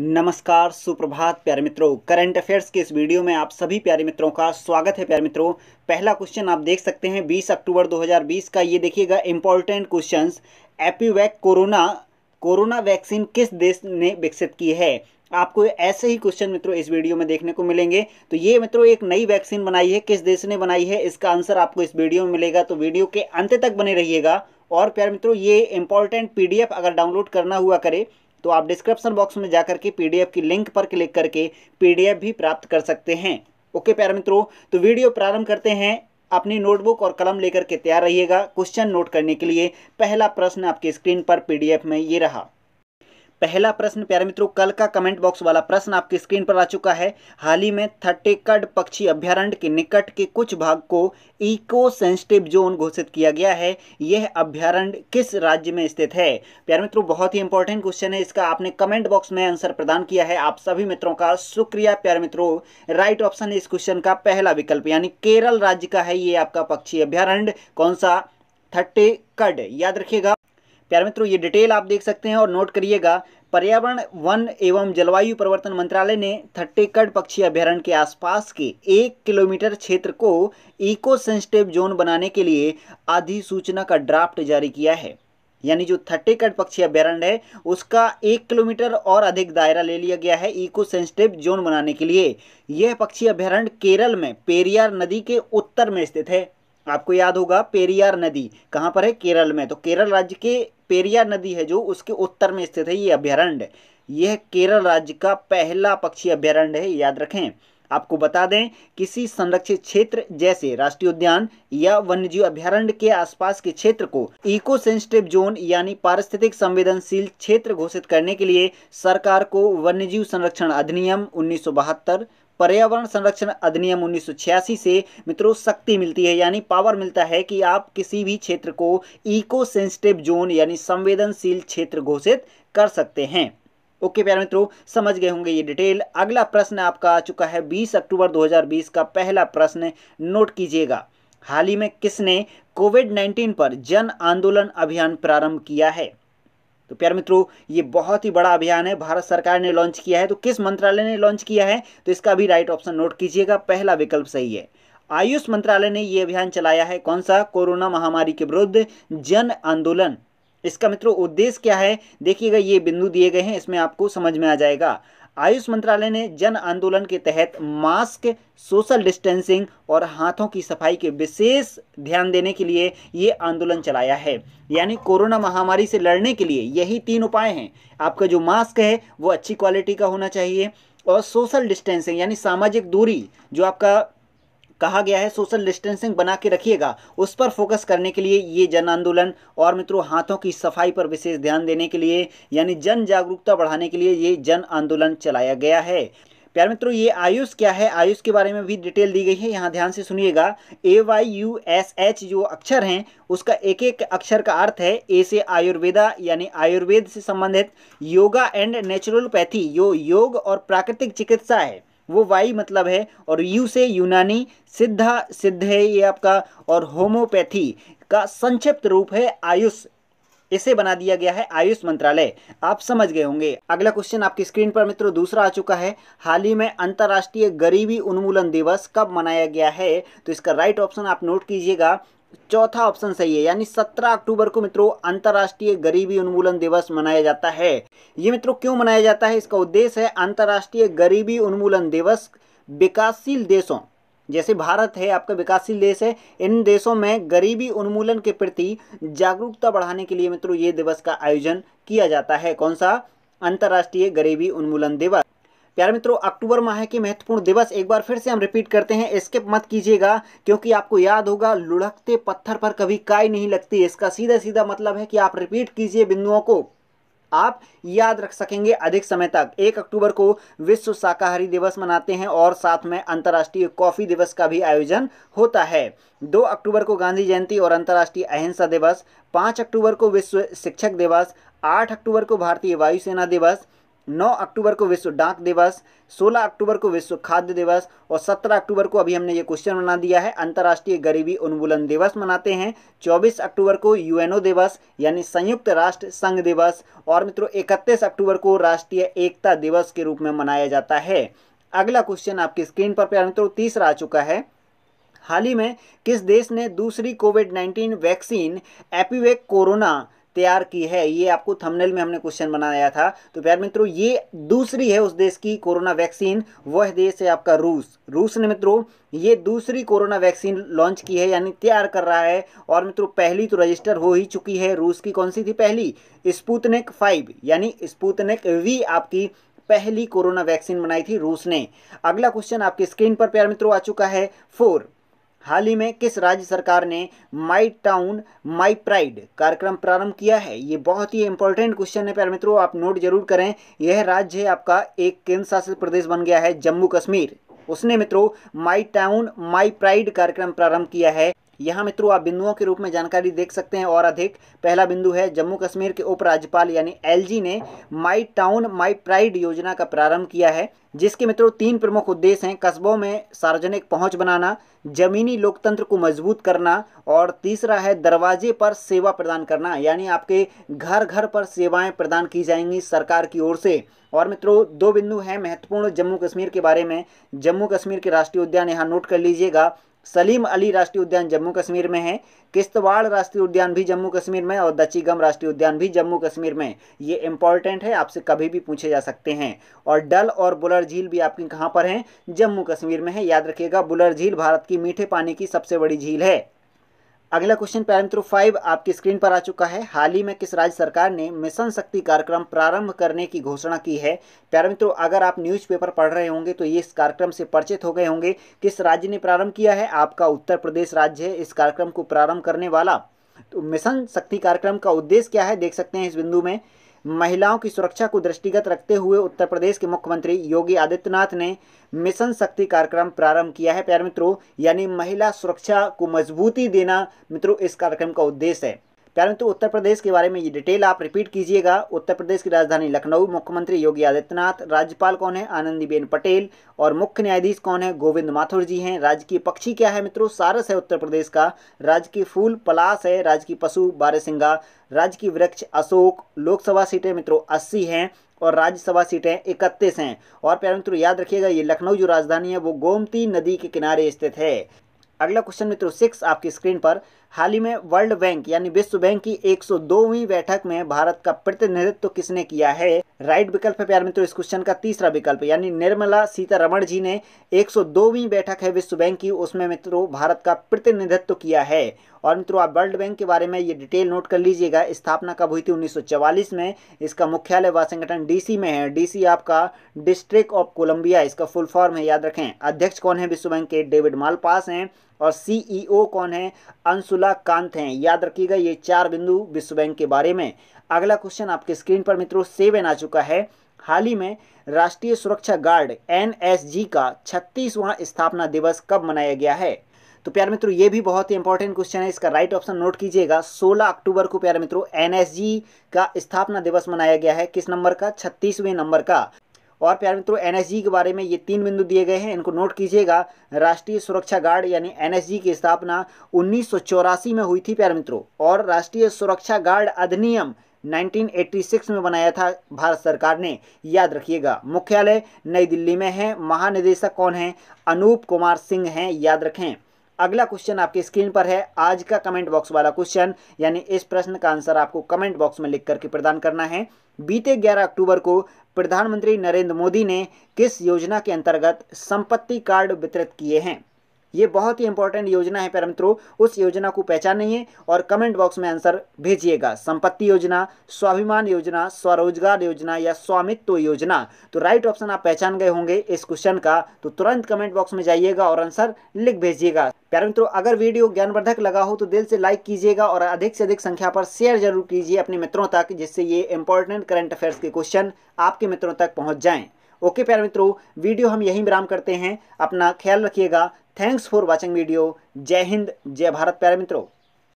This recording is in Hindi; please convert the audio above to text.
नमस्कार सुप्रभात प्यारे मित्रों करंट अफेयर्स के इस वीडियो में आप सभी प्यारे मित्रों का स्वागत है प्यारे मित्रों पहला क्वेश्चन आप देख सकते हैं 20 अक्टूबर 2020 का ये देखिएगा important questions EpiVac corona corona vaccine किस देश ने विकसित की है आपको ऐसे ही क्वेश्चन मित्रों इस वीडियो में देखने को मिलेंगे तो ये मित्रों एक नई वैक्सीन बनाई है किस देश ने बनाई है इसका आंसर आपको इस वीडियो में मिलेगा तो वीडियो के अंत तक बने रहिएगा और प्यारे मित्रों ये इंपॉर्टेंट पीडीएफ अगर डाउनलोड करना हुआ करे तो आप डिस्क्रिप्शन बॉक्स में जाकर के पीडीएफ की लिंक पर क्लिक करके पीडीएफ भी प्राप्त कर सकते हैं ओके प्यारे मित्रों तो वीडियो प्रारंभ करते हैं अपनी नोटबुक और कलम लेकर के तैयार रहिएगा क्वेश्चन नोट करने के लिए पहला प्रश्न आपके स्क्रीन पर पीडीएफ में ये रहा पहला प्रश्न प्यारे मित्रों कल का कमेंट बॉक्स वाला प्रश्न आपकी स्क्रीन पर आ चुका है हाल ही में थट्टेकड पक्षी अभ्यारण्य के निकट के कुछ भाग को इको सेंसिटिव जोन घोषित किया गया है यह अभ्यारण्य किस राज्य में स्थित है प्यारे मित्रों बहुत ही इंपॉर्टेंट क्वेश्चन है इसका आपने कमेंट बॉक्स में आंसर प्रदान किया है आप सभी मित्रों का शुक्रिया प्यारे मित्रों राइट ऑप्शन है इस क्वेश्चन का पहला विकल्प यानी केरल राज्य का है ये आपका पक्षी अभ्यारण्य कौन सा थट्टेकड याद रखिएगा प्यारे मित्रों ये डिटेल आप देख सकते हैं और नोट करिएगा पर्यावरण वन एवं जलवायु परिवर्तन मंत्रालय ने थट्टेकड़ पक्षी अभ्यारण्य के आसपास के एक किलोमीटर क्षेत्र को इको सेंसिटिव जोन बनाने के लिए अधिसूचना का ड्राफ्ट जारी किया है यानी जो थट्टेकड़ पक्षी अभ्यारण्य है उसका एक किलोमीटर और अधिक दायरा ले लिया गया है इको सेंसिटिव जोन बनाने के लिए यह पक्षी अभ्यारण्य केरल में पेरियार नदी के उत्तर में स्थित है आपको याद होगा पेरियार नदी कहाँ पर है केरल में तो केरल राज्य के पेरिया नदी है जो उसके उत्तर में स्थित है ये अभ्यारण्य यह केरल राज्य का पहला पक्षी अभ्यारण्य है याद रखें आपको बता दें किसी संरक्षित क्षेत्र जैसे राष्ट्रीय उद्यान या वन्यजीव अभ्यारण्य के आसपास के क्षेत्र को इको सेंसिटिव जोन यानी पारिस्थितिक संवेदनशील क्षेत्र घोषित करने के लिए सरकार को वन्यजीव संरक्षण अधिनियम उन्नीस पर्यावरण संरक्षण अधिनियम उन्नीस से मित्रों शक्ति मिलती है यानी पावर मिलता है कि आप किसी भी क्षेत्र को इको सेंसिटिव जोन यानी संवेदनशील क्षेत्र घोषित कर सकते हैं ओके प्यारे मित्रों समझ गए होंगे ये डिटेल अगला प्रश्न आपका आ चुका है 20 अक्टूबर 2020 का पहला प्रश्न नोट कीजिएगा हाल ही में किसने कोविड 19 पर जन आंदोलन अभियान प्रारंभ किया है तो प्यार मित्रों ये बहुत ही बड़ा अभियान है भारत सरकार ने लॉन्च किया है तो किस मंत्रालय ने लॉन्च किया है तो इसका भी राइट ऑप्शन नोट कीजिएगा पहला विकल्प सही है आयुष मंत्रालय ने यह अभियान चलाया है कौन सा कोरोना महामारी के विरुद्ध जन आंदोलन इसका मित्रों उद्देश्य क्या है देखिएगा ये बिंदु दिए गए हैं इसमें आपको समझ में आ जाएगा आयुष मंत्रालय ने जन आंदोलन के तहत मास्क सोशल डिस्टेंसिंग और हाथों की सफाई के विशेष ध्यान देने के लिए ये आंदोलन चलाया है यानी कोरोना महामारी से लड़ने के लिए यही तीन उपाय हैं आपका जो मास्क है वो अच्छी क्वालिटी का होना चाहिए और सोशल डिस्टेंसिंग यानी सामाजिक दूरी जो आपका कहा गया है सोशल डिस्टेंसिंग बना के रखिएगा उस पर फोकस करने के लिए ये जन आंदोलन और मित्रों हाथों की सफाई पर विशेष ध्यान देने के लिए यानी जन जागरूकता बढ़ाने के लिए ये जन आंदोलन चलाया गया है प्यार मित्रों ये आयुष क्या है आयुष के बारे में भी डिटेल दी गई है यहाँ ध्यान से सुनिएगा A Y U S H जो अक्षर हैं उसका एक एक अक्षर का अर्थ है ए से आयुर्वेदा यानी आयुर्वेद से संबंधित योगा एंड नेचुरलपैथी यो योग और प्राकृतिक चिकित्सा है वो वाई मतलब है और यू से यूनानी सिद्धा सिद्ध है ये आपका और होम्योपैथी का संक्षिप्त रूप है आयुष इसे बना दिया गया है आयुष मंत्रालय आप समझ गए होंगे अगला क्वेश्चन आपकी स्क्रीन पर मित्रों दूसरा आ चुका है हाल ही में अंतर्राष्ट्रीय गरीबी उन्मूलन दिवस कब मनाया गया है तो इसका राइट ऑप्शन आप नोट कीजिएगा चौथा ऑप्शन सही है यानी 17 अक्टूबर को मित्रों अंतर्राष्ट्रीय गरीबी उन्मूलन दिवस मनाया जाता है ये मित्रों क्यों मनाया जाता है इसका उद्देश्य है अंतर्राष्ट्रीय गरीबी उन्मूलन दिवस विकासशील देशों जैसे भारत है आपका विकासशील देश है इन देशों में गरीबी उन्मूलन के प्रति जागरूकता बढ़ाने के लिए मित्रों ये दिवस का आयोजन किया जाता है कौन सा अंतर्राष्ट्रीय गरीबी उन्मूलन दिवस प्यारे मित्रों अक्टूबर माह के महत्वपूर्ण दिवस एक बार फिर से हम रिपीट करते हैं स्किप मत कीजिएगा क्योंकि आपको याद होगा लुढ़कते पत्थर पर कभी काई नहीं लगती इसका सीधा सीधा मतलब है कि आप रिपीट कीजिए बिंदुओं को आप याद रख सकेंगे अधिक समय तक एक अक्टूबर को विश्व शाकाहारी दिवस मनाते हैं और साथ में अंतर्राष्ट्रीय कॉफ़ी दिवस का भी आयोजन होता है दो अक्टूबर को गांधी जयंती और अंतर्राष्ट्रीय अहिंसा दिवस पाँच अक्टूबर को विश्व शिक्षक दिवस आठ अक्टूबर को भारतीय वायुसेना दिवस 9 अक्टूबर को विश्व डाक दिवस 16 अक्टूबर को विश्व खाद्य दिवस और 17 अक्टूबर को अभी हमने ये क्वेश्चन बना दिया है अंतर्राष्ट्रीय गरीबी उन्मूलन दिवस मनाते हैं 24 अक्टूबर को यूएनओ दिवस यानी संयुक्त राष्ट्र संघ दिवस और मित्रों 31 अक्टूबर को राष्ट्रीय एकता दिवस के रूप में मनाया जाता है अगला क्वेश्चन आपकी स्क्रीन पर प्यार मित्रों तीसरा आ चुका है हाल ही में किस देश ने दूसरी COVID nineteen vaccine EpiVac corona तैयार की है ये आपको थंबनेल में हमने क्वेश्चन बनाया था तो प्यार मित्रों ये दूसरी है उस देश की कोरोना वैक्सीन वह देश है आपका रूस रूस ने मित्रों ये दूसरी कोरोना वैक्सीन लॉन्च की है यानी तैयार कर रहा है और मित्रों पहली तो रजिस्टर हो ही चुकी है रूस की कौन सी थी पहली स्पूतनिक फाइव यानी स्पूतनिक वी आपकी पहली कोरोना वैक्सीन बनाई थी रूस ने अगला क्वेश्चन आपकी स्क्रीन पर प्यार मित्रों आ चुका है फोर हाल ही में किस राज्य सरकार ने माई टाउन माई प्राइड कार्यक्रम प्रारंभ किया है ये बहुत ही इंपॉर्टेंट क्वेश्चन है प्यारे मित्रों आप नोट जरूर करें यह राज्य आपका एक केंद्र शासित प्रदेश बन गया है जम्मू कश्मीर उसने मित्रों माई टाउन माई प्राइड कार्यक्रम प्रारंभ किया है यहाँ मित्रों आप बिंदुओं के रूप में जानकारी देख सकते हैं और अधिक पहला बिंदु है जम्मू कश्मीर के उपराज्यपाल यानी एलजी ने माई टाउन माई प्राइड योजना का प्रारंभ किया है जिसके मित्रों तीन प्रमुख उद्देश्य हैं कस्बों में सार्वजनिक पहुंच बनाना जमीनी लोकतंत्र को मजबूत करना और तीसरा है दरवाजे पर सेवा प्रदान करना यानी आपके घर घर पर सेवाएं प्रदान की जाएंगी सरकार की ओर से और मित्रों दो बिंदु हैं महत्वपूर्ण जम्मू कश्मीर के बारे में जम्मू कश्मीर के राष्ट्रीय उद्यान यहाँ नोट कर लीजिएगा सलीम अली राष्ट्रीय उद्यान जम्मू कश्मीर में है किश्तवाड़ राष्ट्रीय उद्यान भी जम्मू कश्मीर में और दचीगम राष्ट्रीय उद्यान भी जम्मू कश्मीर में ये इंपॉर्टेंट है आपसे कभी भी पूछे जा सकते हैं और डल और बुलर झील भी आपकी कहाँ पर हैं जम्मू कश्मीर में है याद रखिएगा बुलर झील भारत की मीठे पानी की सबसे बड़ी झील है अगला क्वेश्चन पैर फाइव आपकी स्क्रीन पर आ चुका है हाल ही में किस राज्य सरकार ने मिशन शक्ति कार्यक्रम प्रारंभ करने की घोषणा की है पैरामित्रो अगर आप न्यूज़पेपर पढ़ रहे होंगे तो ये इस कार्यक्रम से परिचित हो गए होंगे किस राज्य ने प्रारंभ किया है आपका उत्तर प्रदेश राज्य है इस कार्यक्रम को प्रारंभ करने वाला तो मिशन शक्ति कार्यक्रम का उद्देश्य क्या है देख सकते हैं इस बिंदु में महिलाओं की सुरक्षा को दृष्टिगत रखते हुए उत्तर प्रदेश के मुख्यमंत्री योगी आदित्यनाथ ने मिशन शक्ति कार्यक्रम प्रारंभ किया है प्यार मित्रों यानी महिला सुरक्षा को मजबूती देना मित्रों इस कार्यक्रम का उद्देश्य है परंतु तो उत्तर प्रदेश के बारे में ये डिटेल आप रिपीट कीजिएगा उत्तर प्रदेश की राजधानी लखनऊ मुख्यमंत्री योगी आदित्यनाथ राज्यपाल कौन है आनंदीबेन पटेल और मुख्य न्यायाधीश कौन है गोविंद माथुर जी हैं राज्य की पक्षी क्या है मित्रों सारस है उत्तर प्रदेश का राज्य की फूल पलास है राज्य की पशु बारहसिंगा राज्य की वृक्ष अशोक लोकसभा सीटें मित्रों अस्सी हैं और राज्यसभा सीटें इकतीस हैं और प्यारे मित्रों याद रखिएगा ये लखनऊ जो राजधानी है वो गोमती नदी के किनारे स्थित है अगला क्वेश्चन मित्रों सिक्स आपकी स्क्रीन पर हाल ही में वर्ल्ड बैंक यानी विश्व बैंक की 102वीं बैठक में भारत का प्रतिनिधित्व किसने किया है राइट विकल्प है प्यार मित्रों इस क्वेश्चन का तीसरा विकल्प यानी निर्मला सीतारमण जी ने 102वीं बैठक है विश्व बैंक की उसमें मित्रों भारत का प्रतिनिधित्व किया है और मित्रों आप वर्ल्ड बैंक के बारे में ये डिटेल नोट कर लीजिएगा स्थापना कब हुई थी उन्नीस में इसका मुख्यालय वाशिंगटन डीसी में है डीसी आपका डिस्ट्रिक्ट ऑफ कोलंबिया इसका फुल फॉर्म है याद रखें अध्यक्ष कौन है विश्व बैंक के डेविड मालपास हैं और सीईओ e कौन है अंशुला कांत हैं याद रखिएगा ये चार बिंदु विश्व बैंक के बारे में अगला क्वेश्चन आपके स्क्रीन पर मित्रों सेवन आ चुका है हाल ही में राष्ट्रीय सुरक्षा गार्ड एनएसजी का छत्तीसवा स्थापना दिवस कब मनाया गया है तो प्यारे मित्रों ये भी बहुत ही इंपॉर्टेंट क्वेश्चन है इसका राइट ऑप्शन नोट कीजिएगा 16 अक्टूबर को प्यारे मित्रों एनएसजी का स्थापना दिवस मनाया गया है किस नंबर का छत्तीसवें नंबर का और प्यारे मित्रों एनएसजी के बारे में ये तीन बिंदु दिए गए हैं इनको नोट कीजिएगा राष्ट्रीय सुरक्षा गार्ड यानी एनएसजी की स्थापना उन्नीस में हुई थी प्यारे मित्रों और राष्ट्रीय सुरक्षा गार्ड अधिनियम 1986 में बनाया था भारत सरकार ने याद रखिएगा मुख्यालय नई दिल्ली में है महानिदेशक कौन है अनूप कुमार सिंह हैं याद रखें अगला क्वेश्चन आपके स्क्रीन पर है आज का कमेंट बॉक्स वाला क्वेश्चन यानी इस प्रश्न का आंसर आपको कमेंट बॉक्स में लिख करके प्रदान करना है बीते 11 अक्टूबर को प्रधानमंत्री नरेंद्र मोदी ने किस योजना के अंतर्गत संपत्ति कार्ड वितरित किए हैं ये बहुत ही इंपॉर्टेंट योजना है परमित्रो मित्रों उस योजना को पहचानिए और कमेंट बॉक्स में आंसर भेजिएगा संपत्ति योजना स्वाभिमान योजना स्वरोजगार योजना या स्वामित्व योजना तो राइट ऑप्शन आप पहचान गए होंगे इस क्वेश्चन का तो तुरंत कमेंट बॉक्स में जाइएगा और आंसर लिख भेजिएगा प्यारे मित्रों अगर वीडियो ज्ञानवर्धक लगा हो तो दिल से लाइक कीजिएगा और अधिक से अधिक संख्या पर शेयर जरूर कीजिए अपने मित्रों तक जिससे ये इंपॉर्टेंट करंट अफेयर्स के क्वेश्चन आपके मित्रों तक पहुँच जाए ओके प्यारे मित्रों वीडियो हम यहीं विराम करते हैं अपना ख्याल रखिएगा थैंक्स फॉर वॉचिंग वीडियो जय हिंद जय भारत प्यारे मित्रों